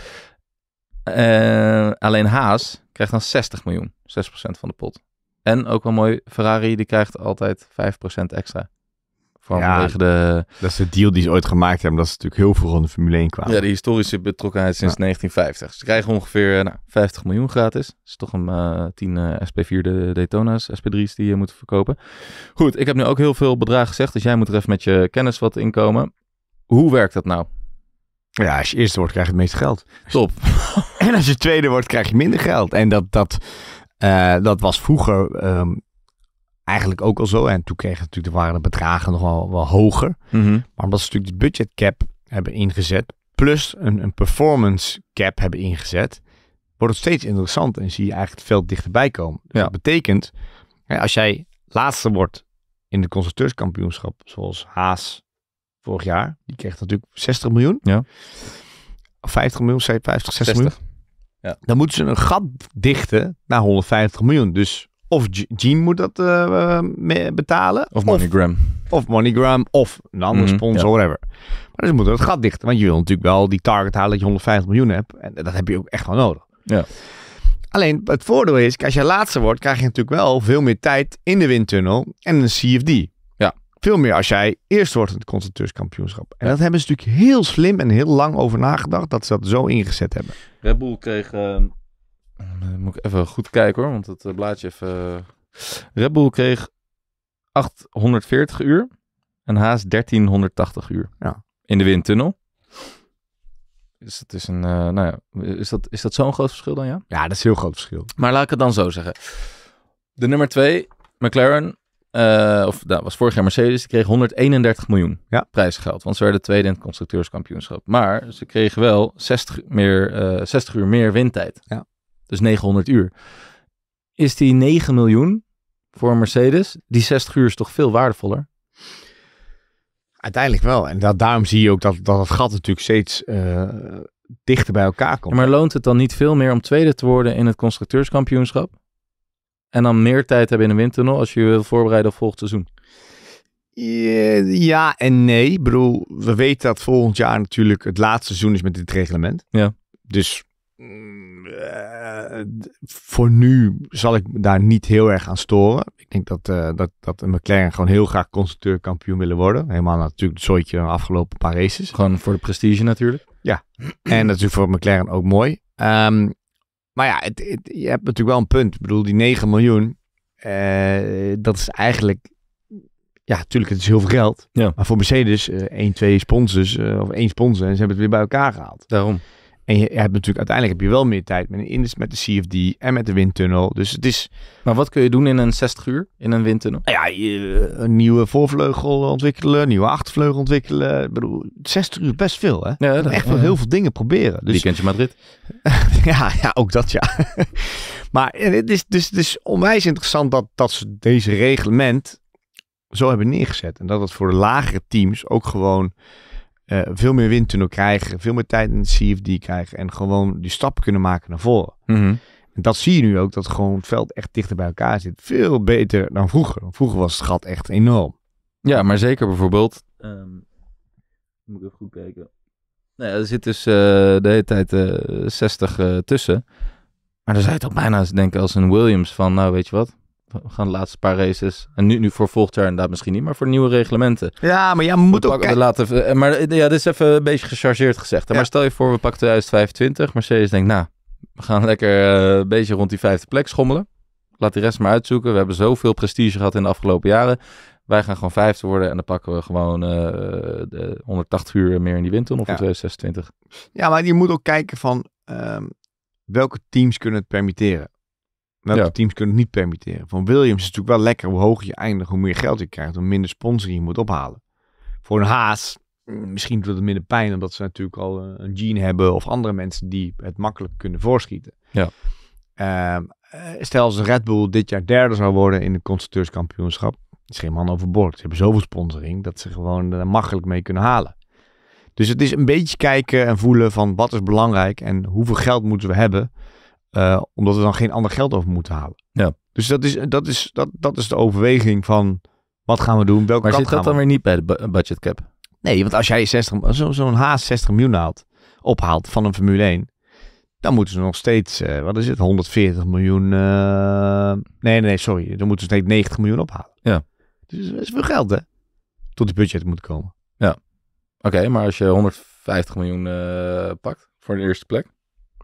Eh, alleen Haas krijgt dan 60 miljoen, 6% van de pot. En ook wel mooi, Ferrari die krijgt altijd 5% extra. Vanwege ja, de... Dat is de deal die ze ooit gemaakt hebben. Dat is natuurlijk heel vroeg in de Formule 1 kwamen. Ja, de historische betrokkenheid sinds 1950. Ze krijgen ongeveer eh, nou, 50 miljoen gratis. Dat is toch een uh, 10 SP4 de Daytona's, SP3's die je moet verkopen. Goed, ik heb nu ook heel veel bedragen gezegd. Dus jij moet er even met je kennis wat inkomen. Hoe werkt dat nou? Ja, als je eerste wordt, krijg je het meeste geld. Top. [LAUGHS] en als je tweede wordt, krijg je minder geld. En dat, dat, eh, dat was vroeger ehm, eigenlijk ook al zo. En toen kregen natuurlijk, waren de bedragen nog wel, wel hoger. Mhm. Maar omdat ze natuurlijk de budget cap hebben ingezet, plus een, een performance cap hebben ingezet, wordt het steeds interessant en zie je eigenlijk het veld dichterbij komen. Dus ja. Dat betekent, als jij laatste wordt in de constructeurskampioenschap, zoals Haas, vorig jaar. Die kreeg natuurlijk 60 miljoen. Ja. 50 miljoen, 50, 60, miljoen. Ja. Dan moeten ze een gat dichten naar 150 miljoen. Dus of Jean moet dat eh, betalen. Of MoneyGram. Of, MoneyGram of een andere mhm, sponsor, whatever. Maar ze moeten het gat dichten. Want je wil natuurlijk wel die target halen dat je 150 miljoen hebt. En dat heb je ook echt wel nodig. Ja. Alleen het voordeel is, als je laatste wordt, krijg je natuurlijk wel veel meer tijd in de windtunnel en een CFD. Veel meer als jij eerst wordt in het constructeurskampioenschap. En dat hebben ze natuurlijk heel slim en heel lang over nagedacht dat ze dat zo ingezet hebben. Red Bull kreeg. Ehm, moet ik even goed kijken hoor, want het eh, blaadje even. Eh. Red Bull kreeg 840 uur en Haas 1380 uur. Ja. In de windtunnel. Is dus dat is een. Eh, nou ja, is dat, is dat zo'n groot verschil dan ja? Ja, dat is een heel groot verschil. Maar laat ik het dan zo zeggen. De nummer 2, McLaren, eh, of dat nou, was vorig jaar Mercedes, die kreeg 131 miljoen ja. prijsgeld. Want ze werden tweede in het constructeurskampioenschap. Maar ze kregen wel 60, meer, uh, eh, 60 uur meer windtijd. Ja. Dus 900 uur. Is die 9 miljoen voor Mercedes, die 60 uur is toch veel waardevoller? Uiteindelijk wel. En dat, daarom zie je ook dat dat, gat natuurlijk steeds eh, dichter bij elkaar komt. maar loont het dan niet veel meer om tweede te worden in het constructeurskampioenschap? En dan meer tijd hebben in een windtunnel als je je wil voorbereiden op volgend seizoen. Eh, ja en nee. Ik bedoel, we weten dat volgend jaar natuurlijk het laatste seizoen is met dit reglement. Ja. Dus eh, voor nu zal ik daar niet heel erg aan storen. Ik denk dat, uh, dat, dat McLaren gewoon heel graag constructeurkampioen willen worden. Helemaal natuurlijk het zooitje de afgelopen paar races. Gewoon voor de prestige natuurlijk. Ja, en natuurlijk voor McLaren ook mooi. Ehm, maar ja, het, je hebt natuurlijk wel een punt. Ik bedoel, die 9 miljoen, eh, dat is eigenlijk... Ja, natuurlijk, het is heel veel geld. Ja. Maar voor Mercedes, uh, één, twee sponsors eh, of één sponsor en ze hebben het weer bij elkaar gehaald. Daarom. En je hebt natuurlijk uiteindelijk heb je wel meer tijd met een met de CFD en met de windtunnel. Dus het is. Maar wat kun je doen in een 60 uur in een windtunnel? Nou ja, eh, een nieuwe voorvleugel ontwikkelen, een nieuwe achtervleugel ontwikkelen. Ik bedoel, 60 uur best veel, hè? Ja, echt wel heel veel dingen proberen. Dus, kent je Madrid. [LAUGHS] ja, ja, ook dat ja. [LAUGHS] maar eh, het is, dus, dus onwijs interessant dat, dat ze deze reglement zo hebben neergezet. En dat het voor de lagere teams ook gewoon eh, veel meer wind kunnen krijgen, veel meer tijd in de CFD krijgen en gewoon die stappen kunnen maken naar voren. Mhm. En dat zie je nu ook, dat gewoon het veld echt dichter bij elkaar zit. Veel beter dan vroeger. Vroeger was het gat echt enorm. Ja, maar zeker bijvoorbeeld. Ehm, moet ik even goed kijken. Nou er zit dus eh, de hele tijd 60 eh, tussen. Maar dan zou je toch bijna eens denken als een Williams van, nou weet je wat, gaan de laatste paar races. En nu, nu voor volgend jaar inderdaad misschien niet, maar voor nieuwe reglementen. Ja, maar ja, moet ook... laten, eh, maar eh, ja, dit is even een beetje gechargeerd gezegd. Maar stel je voor, we pakken 2025. Mercedes denkt, nou, we gaan lekker eh, een beetje rond die vijfde plek schommelen. Laat die rest maar uitzoeken. We hebben zoveel prestige gehad in de afgelopen jaren. Wij gaan gewoon vijfde worden en dan pakken we gewoon uh, 180 uur meer in die windtunnel of in 2026. Ja, maar je moet ook kijken van ehm, welke teams kunnen het permitteren. Dat nou, ja. de teams kunnen het niet permitteren. Van Williams is natuurlijk wel lekker hoe hoger je eindigt, hoe meer geld je krijgt, hoe minder sponsoring je moet ophalen. Voor een Haas, mm, misschien doet het minder pijn, omdat ze natuurlijk al eh, een gene hebben of andere mensen die het makkelijk kunnen voorschieten. Ja. Ehm, eh, stel als Red Bull dit jaar derde zou worden in het constructeurskampioenschap, is geen man overboord. Ze hebben zoveel sponsoring dat ze gewoon er makkelijk mee kunnen halen. Dus het is een beetje kijken en voelen van wat is belangrijk en hoeveel geld moeten we hebben eh, omdat we dan geen ander geld over moeten halen. Ja. Dus dat is, dat, is, dat, dat is de overweging van wat gaan we doen, welke maar kant zit dat dan weer niet bij de budget cap? Nee, want als jij zo'n haast 60 miljoen haalt, ophaalt van een Formule 1, dan moeten ze nog steeds, eh, wat is het, 140 miljoen, eh, nee, nee, sorry, dan moeten ze steeds 90 miljoen ophalen. Ja. Dus dat is veel geld, hè? Tot die budget moet komen. Ja. Oké, maar als je 150 miljoen pakt voor de eerste plek?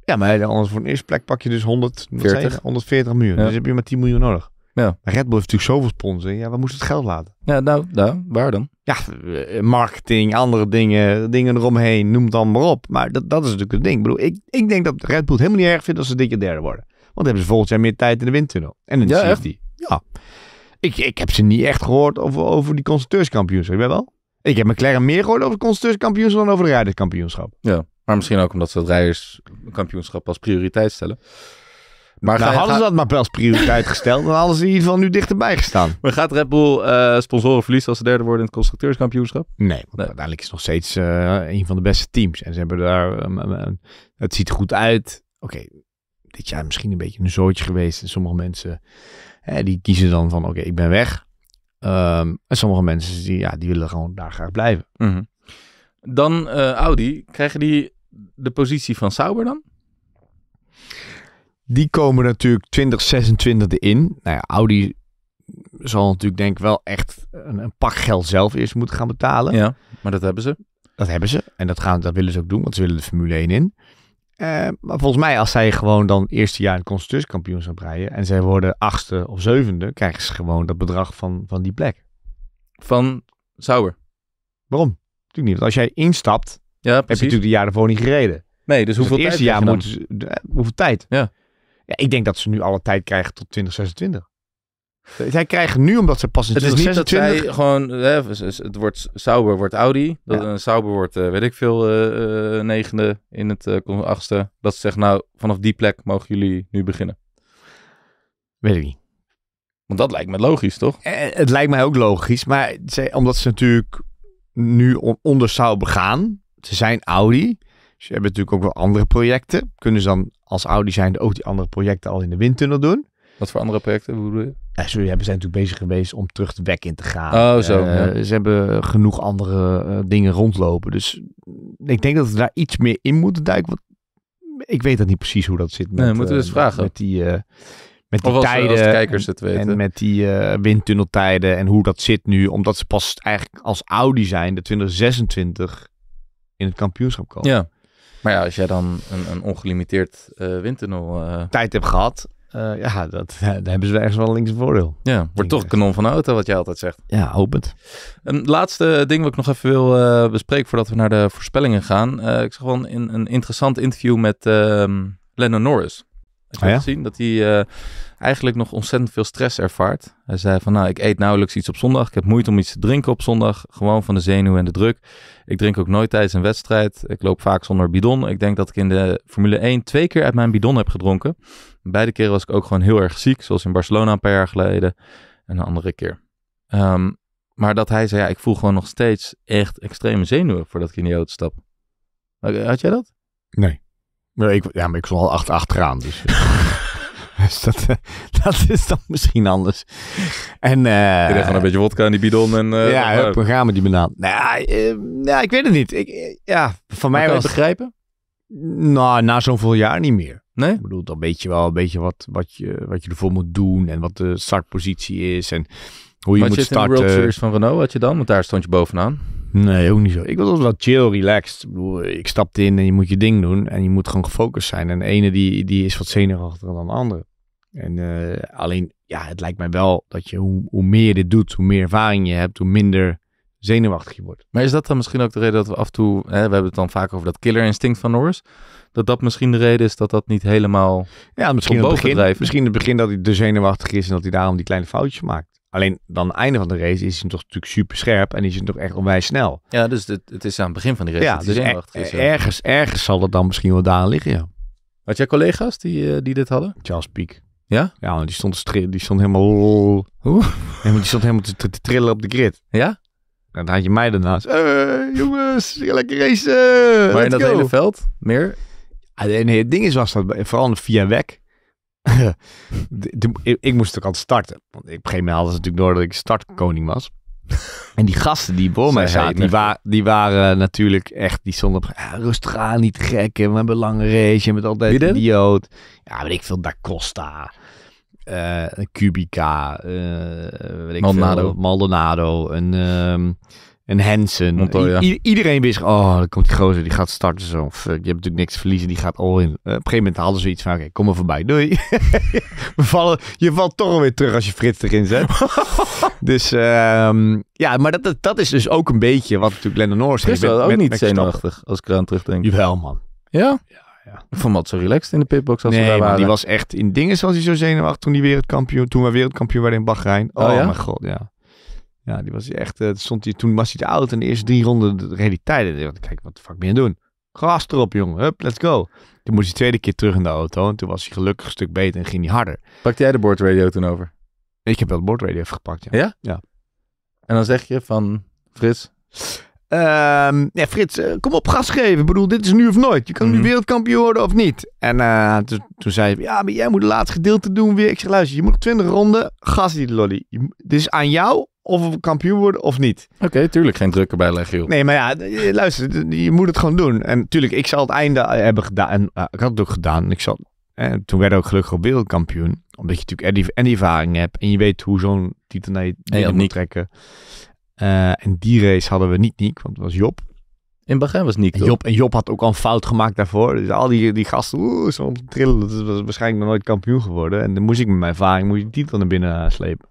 Ja, maar anders voor een eerste plek pak je dus 100, 140 miljoen. Dus heb je maar 10 miljoen nodig. Ja. Maar Red Bull heeft natuurlijk zoveel sponsors. Ja, we moesten het geld laten. Ja, nou, nou, waar dan? Ja, eh, marketing, andere dingen, dingen eromheen, noem het allemaal maar op. Maar dat, dat is natuurlijk het ding. Ik bedoel, ik, ik denk dat Red Bull het helemaal niet erg vindt als ze dit derde worden. Want dan hebben ze volgend jaar meer tijd in de windtunnel. En in de ja, safety. Ja. Ik, ik heb ze niet echt gehoord over, over die constructeurskampioenschap. Ik ben wel. Ik heb McLaren meer gehoord over de constructeurskampioenschap dan over de rijderskampioenschap. Ja. Maar misschien ook omdat ze het rijderskampioenschap als prioriteit stellen. Maar nou, hadden ze dat maar als prioriteit [LAUGHS] gesteld, dan hadden ze in ieder geval nu dichterbij gestaan. Maar gaat Red Bull eh, sponsoren verliezen als ze derde worden in het constructeurskampioenschap? Nee, want uiteindelijk is het nog steeds eh, een van de beste teams. En ze hebben daar, ehm, ehm, ehm, het ziet er goed uit. Oké, dit jaar misschien een beetje een zootje geweest. En sommige mensen, die kiezen dan van oké, ik ben weg. en sommige mensen, die, ja, die willen gewoon daar graag blijven. Mhm. Dan eh, Audi, krijgen die de positie van Sauber dan? Die komen natuurlijk 2026 in. Nou ja, Audi zal natuurlijk denk ik wel echt een, een pak geld zelf eerst moeten gaan betalen. Ja, maar dat hebben ze. Dat hebben ze. En dat, gaan, dat willen ze ook doen, want ze willen de Formule 1 in. Eh, maar volgens mij, als zij gewoon dan eerste jaar een constructeurskampioen zou rijden en zij worden achtste of zevende, krijgen ze gewoon dat bedrag van, van die plek. Van Sauber. Waarom? Natuurlijk niet. Want als jij instapt ja, precies. Heb je natuurlijk de jaren voor niet gereden. Nee, dus, dus hoeveel tijd jaar moet eh, hoeveel tijd? Ja. ja. Ik denk dat ze nu alle tijd krijgen tot 2026. Zij krijgen nu omdat ze pas in 2026... Het is niet dat zij gewoon... het wordt Sauber wordt Audi. Dat, een Sauber wordt, eh, weet ik veel, eh, negende in het uh, achtste. Dat ze zeggen, nou, vanaf die plek mogen jullie nu beginnen. Weet ik niet. Want dat lijkt me logisch, toch? het lijkt mij ook logisch. Maar omdat ze natuurlijk nu onder Sauber gaan ze zijn Audi. Ze hebben natuurlijk ook wel andere projecten. Kunnen ze dan als Audi zijn ook die andere projecten al in de windtunnel doen? Wat voor andere projecten bedoel je? Eh, sorry, hebben zijn natuurlijk bezig geweest om terug de weg in te gaan. Oh, zo. Eh, ze hebben genoeg andere eh, dingen rondlopen. Dus ik denk dat ze daar iets meer in moeten duiken. Want ik weet dat niet precies hoe dat zit. Met, nee, moeten we eh, vragen. Met die, met die als, tijden. Als kijkers het weten. En met die windtunneltijden en hoe dat zit nu. Omdat ze pas eigenlijk als Audi zijn, de 2026 in het kampioenschap komen. Ja. Maar ja, als jij dan een, een ongelimiteerd uh, windtunnel... Eh, Tijd hebt gehad, eh, ja, dat, [LAUGHS] hebben ze ergens wel links voordeel. Ja, wordt toch kanon van de auto, wat jij altijd zegt. Ja, hopend. Een laatste ding wat ik nog even wil bespreken voordat we naar de voorspellingen gaan. ik zag wel een, een interessant interview met ehm, Lennon Norris. Heb je oh ja? gezien? Dat hij eigenlijk nog ontzettend veel stress ervaart. Hij zei van, nou, ik eet nauwelijks iets op zondag. Ik heb moeite om iets te drinken op zondag. Gewoon van de zenuwen en de druk. Ik drink ook nooit tijdens een wedstrijd. Ik loop vaak zonder bidon. Ik denk dat ik in de Formule 1 twee keer uit mijn bidon heb gedronken. Beide keren was ik ook gewoon heel erg ziek. Zoals in Barcelona een paar jaar geleden. En een andere keer. Ehm, maar dat hij zei, ja, ik voel gewoon nog steeds echt extreme zenuwen voordat ik in die auto stap. Had jij dat? Nee. Maar ik, ja, maar ik was al achter achteraan, dus... [LAUGHS] [LAUGHS] Dus dat, [LAUGHS] dat is dan misschien anders. En, uh, eh, je gewoon een beetje wodka in die bidon en... Uh, ja, het programma gaan die banaan. Nou ja, eh, nou, ik weet het niet. Ik, ja, van mij kan was... begrijpen? Nou, na zoveel jaar niet meer. Nee? Ik bedoel, dan weet je wel een beetje wat, wat, je, wat je ervoor moet doen en wat de startpositie is en hoe je moet starten. Wat je in de Series van Renault had je dan? Want daar stond je bovenaan. Nee, ook niet zo. Ik was altijd wel chill, relaxed. Ik, bedoel, ik stapte in en je moet je ding doen en je moet gewoon gefocust zijn. En de ene die, die is wat zenuwachtiger dan de andere. En eh, alleen, ja, het lijkt mij wel dat je hoe, hoe meer je dit doet, hoe meer ervaring je hebt, hoe minder zenuwachtig je wordt. Maar is dat dan misschien ook de reden dat we af en toe, hè, we hebben het dan vaak over dat killer instinct van Norris, dat dat misschien de reden is dat dat niet helemaal ja, misschien het begin, misschien Misschien het begin dat hij de zenuwachtig is en dat hij daarom die kleine foutjes maakt. Alleen dan het einde van de race is hij toch natuurlijk super scherp en is hij toch echt onwijs snel. Ja, dus het, het is aan het begin van de race ja, dat dus hij e- zenuwachtig is. Ja. Ergens, ergens zal het dan misschien wel daar liggen, ja. Had jij collega's die, eh, die dit hadden? Charles Piek. Ja? Ja, die stond, die stond helemaal... Hoe? Die stond helemaal te, trillen op de grid. Ja? En nou, dan had je mij daarnaast. jongens, lekker racen. Maar in dat hele veld? Meer? Alleen, het ding is, was dat vooral via weg. [LAUGHS] ik moest ook altijd starten. Want op een gegeven moment hadden ze natuurlijk door dat ik startkoning was. En die gasten die voor mij zaten, die, die, waren natuurlijk echt, die stonden op, rustig aan, niet gek. We hebben een lange race, je bent altijd een idioot. Ja, weet ik veel, Da Costa, uh, eh, Kubica, uh, eh, weet ik Maldonado. Veel, Maldonado. Ehm, en Hansen. iedereen wist, oh, dan komt die gozer, die gaat starten zo. Of, je hebt natuurlijk niks te verliezen, die gaat al in. Eh, op een gegeven moment hadden ze iets van, oké, kom maar voorbij, doei. [LAUGHS] je valt toch alweer terug als je Frits erin zet. [LAUGHS] dus ehm, ja, maar dat, dat, is dus ook een beetje wat natuurlijk Lennon Norris heeft. Is ook niet zenuwachtig, als ik eraan terugdenk. Jawel, man. Ja? Ja. Ja. dat zo relaxed in de pitbox als nee, daar waren. die was echt in dingen zoals hij zo zenuwachtig toen, die wereldkampioen, toen we wereldkampioen werden in Bahrein. Oh, oh mijn god, ja. Ja, die was echt, uh, stond hij toen was hij te oud en de eerste drie ronden reed hij tijden. Kijk, wat de fuck ben je doen? Gas erop, jongen. Hup, let's go. Toen moest hij tweede keer terug in de auto. En toen was hij gelukkig een stuk beter en ging hij harder. Pakte jij de boordradio toen over? Ik heb wel de boordradio even gepakt, ja. ja. ja? En dan zeg je van Frits... Ehm, ja, Frits, eh, kom op, gas geven. Ik bedoel, dit is nu of nooit. Je kan nu mhm. wereldkampioen worden of niet. En eh, toen, zei hij, ja, maar jij moet het laatste gedeelte doen weer. Ik zeg, luister, je moet 20 ronden gas die lolly. dit is aan jou of we kampioen worden of niet. Oké, tuurlijk. Geen druk erbij leggen, Nee, maar ja, luister, je moet het gewoon doen. En tuurlijk, ik zal het einde eh, hebben gedaan. En eh, ik had het ook gedaan. Ik zal, En eh, toen werd ik ook gelukkig op wereldkampioen. Omdat je natuurlijk en die ervaring hebt. En je weet hoe zo'n titel naar je moet trekken. en die race hadden we niet niet, want het was Job. In begin was Niek, en Job, en Job had ook al een fout gemaakt daarvoor. Dus al die, die gasten, oeh, zo'n trillen. Dat was waarschijnlijk nog nooit kampioen geworden. En dan moest ik met mijn ervaring, moest je die titel naar binnen slepen.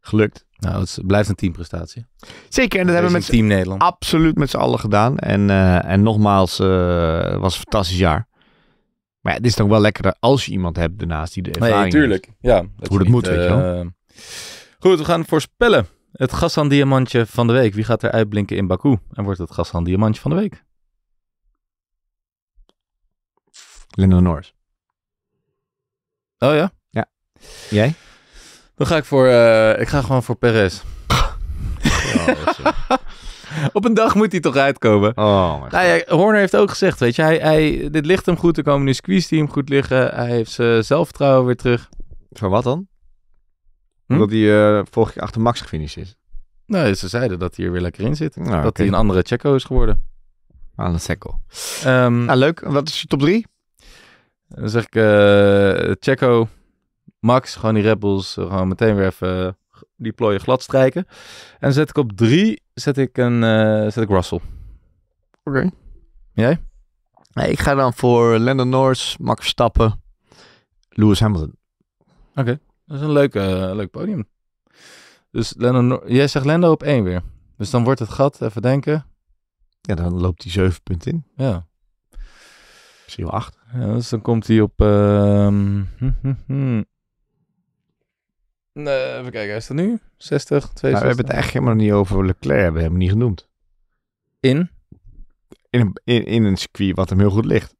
Gelukt. Nou, het blijft een teamprestatie. Zeker, en dat, hebben we met team Nederland. absoluut met z'n allen gedaan. En, eh, en nogmaals, eh, het was een fantastisch jaar. Maar ja, het is toch wel lekkerder als je iemand hebt daarnaast die de ervaring nee, tuurlijk. Heeft. Ja, dat Hoe dat moet, weet je wel. Eh, goed, we gaan voorspellen. Het gashandiamantje van de week. Wie gaat er uitblinken in Baku? En wordt het gashandiamantje van de week? Lennon Norris. Oh ja? Ja. Jij? Dan ga ik voor. Eh, ik ga gewoon voor Perez. [LAUGHS] Op een dag moet hij toch uitkomen. Oh, nou, ja, Horner heeft ook gezegd, weet je, hij, hij, dit ligt hem goed. Er komen nu squeeze team goed liggen. Hij heeft zijn zelfvertrouwen weer terug. Voor wat dan? Hm? Dat hij uh, vorige keer achter Max gefinished is. Nee, nou, ze zeiden dat hij er weer lekker in zit. Nou, dat hij een andere Checo is geworden. Aan de Checo. Um, ehm, nou, leuk. Wat is je top 3? Dan zeg ik uh, Checo, Max, gewoon die Rebels eh, gewoon meteen weer even eh, die plooien glad strijken. En zet ik op drie, zet ik, een, eh, zet ik Russell. Oké. Jij? ik ga dan voor Lando Norris, Max Stappen, Lewis Hamilton. Oké, dat is een leuk, uh, leuk podium. Dus Lando, jij zegt Lando op één weer. Dus dan wordt het gat, even denken. Ja, dan loopt hij zeven punten in. Ja. Misschien wel acht. dus dan komt hij op... Ehm, hm, hm, hm even kijken, is dat nu? 60, 62? we hebben het eigenlijk helemaal niet over Leclerc, hebben hem niet genoemd. In? In een, in, een circuit wat hem heel goed ligt.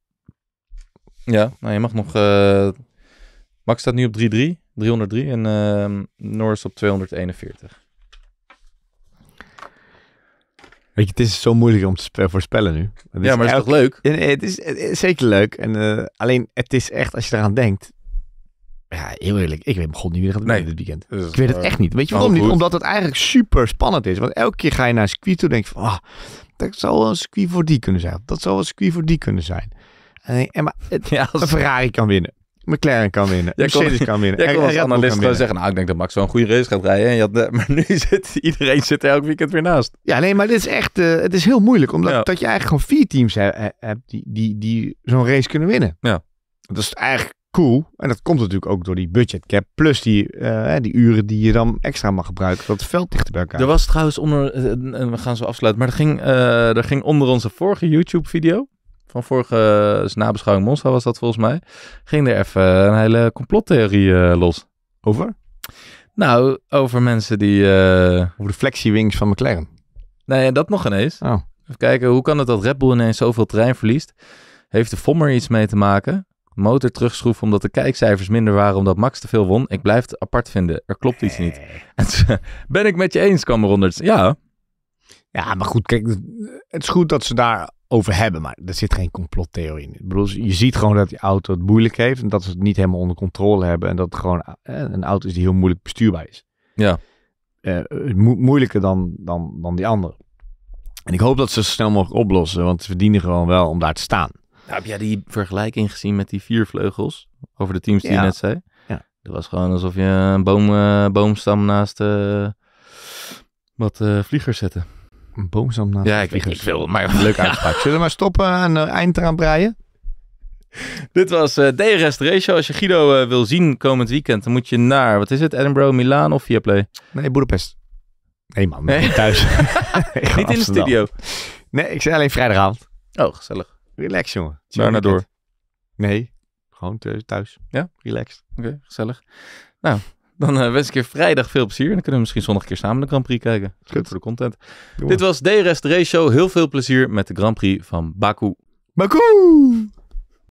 Ja, nou je mag nog... Eh, Max staat nu op 3-3, 303 en uh, Norris op 241. Weet je, het is zo moeilijk om te voorspellen nu. ja, maar het is toch leuk? Het is, het is, zeker leuk. En, eh, alleen, het is echt, als je eraan denkt, ja, heel eerlijk. Ik weet begon niet wie er gaat winnen dit weekend. ik weet het echt niet. Weet je waarom niet? Omdat het eigenlijk super spannend is. Want elke keer ga je naar een circuit toe en denk je van... Ah, dat zou wel een circuit voor die kunnen zijn. Dat zou wel een circuit voor die kunnen zijn. En, maar, [LAUGHS] ja, als... Een Ferrari kan winnen. McLaren kan winnen. Mercedes kan winnen. [LAUGHS] Jij en, kon als analist zeggen, nou ik denk dat Max zo'n goede race gaat rijden. En je had, [LAUGHS] maar nu zit iedereen zit er elk weekend weer naast. Ja, nee, maar dit is echt, eh, het is heel moeilijk. Omdat dat je eigenlijk gewoon vier teams hebt die, die, die, die zo'n race kunnen winnen. Ja. Dat is eigenlijk cool. En dat komt natuurlijk ook door die budget cap. Plus die, eh, die uren die je dan extra mag gebruiken. Dat veld dichter bij elkaar. Er was trouwens onder, eh, eh, en we gaan zo afsluiten. Maar er ging, er ging onder onze vorige YouTube video. Van vorige uh, nabeschouwing Monster was dat volgens mij. Ging er even een hele complottheorie los. Over? Nou, over mensen die... Over de flexiewings van McLaren. Nee, dat nog ineens. Oh. Even kijken, hoe kan het dat Red Bull ineens zoveel terrein verliest? Heeft de Vommer iets mee te maken? motor terugschroef omdat de kijkcijfers minder waren omdat Max te veel won. Ik blijf het apart vinden. Er klopt iets niet. [LAUGHS] Eh, ben ik met je eens, Cameron? Ja. Ja, maar goed, kijk, het is goed dat ze daar over hebben, maar er zit geen complottheorie in. Ik bedoel, je ziet gewoon dat die auto het moeilijk heeft en dat ze het niet helemaal onder controle hebben en dat het gewoon eh, een auto is die heel moeilijk bestuurbaar is. Ja. Eh, moeilijker dan, dan, dan die andere. En ik hoop dat ze het snel mogelijk oplossen, want ze verdienen gewoon wel om daar te staan. Nou, heb jij die vergelijking gezien met die vier vleugels over de teams die je net zei? Ja. Dat was gewoon alsof je een boom, eh, boomstam naast uh, wat eh, vliegers zette. Een boomstam naast ja, ik vliegers? Weet, ik wil, maar... Leuk uitspraak. Zullen we maar stoppen en een eind eraan breien? [LAUGHS] Dit was uh, DRS de Ratio. Als je Guido wil zien komend weekend, dan moet je naar, wat is het, Edinburgh, Milaan of Viaplay? Nee, Budapest. Nee man, nee. thuis. [LAUGHS] Niet in de studio. Nee, ik zei alleen vrijdagavond. Oh, gezellig. Relax, jongen. Daarna door. Nee, gewoon thuis. Ja? Relaxed. Oké, gezellig. Nou, dan eh, wens ik je vrijdag veel plezier. En dan kunnen we misschien zondag keer samen de Grand Prix kijken. Goed voor de content. Dit was DRS de Race Show. Heel veel plezier met de Grand Prix van Baku. Baku!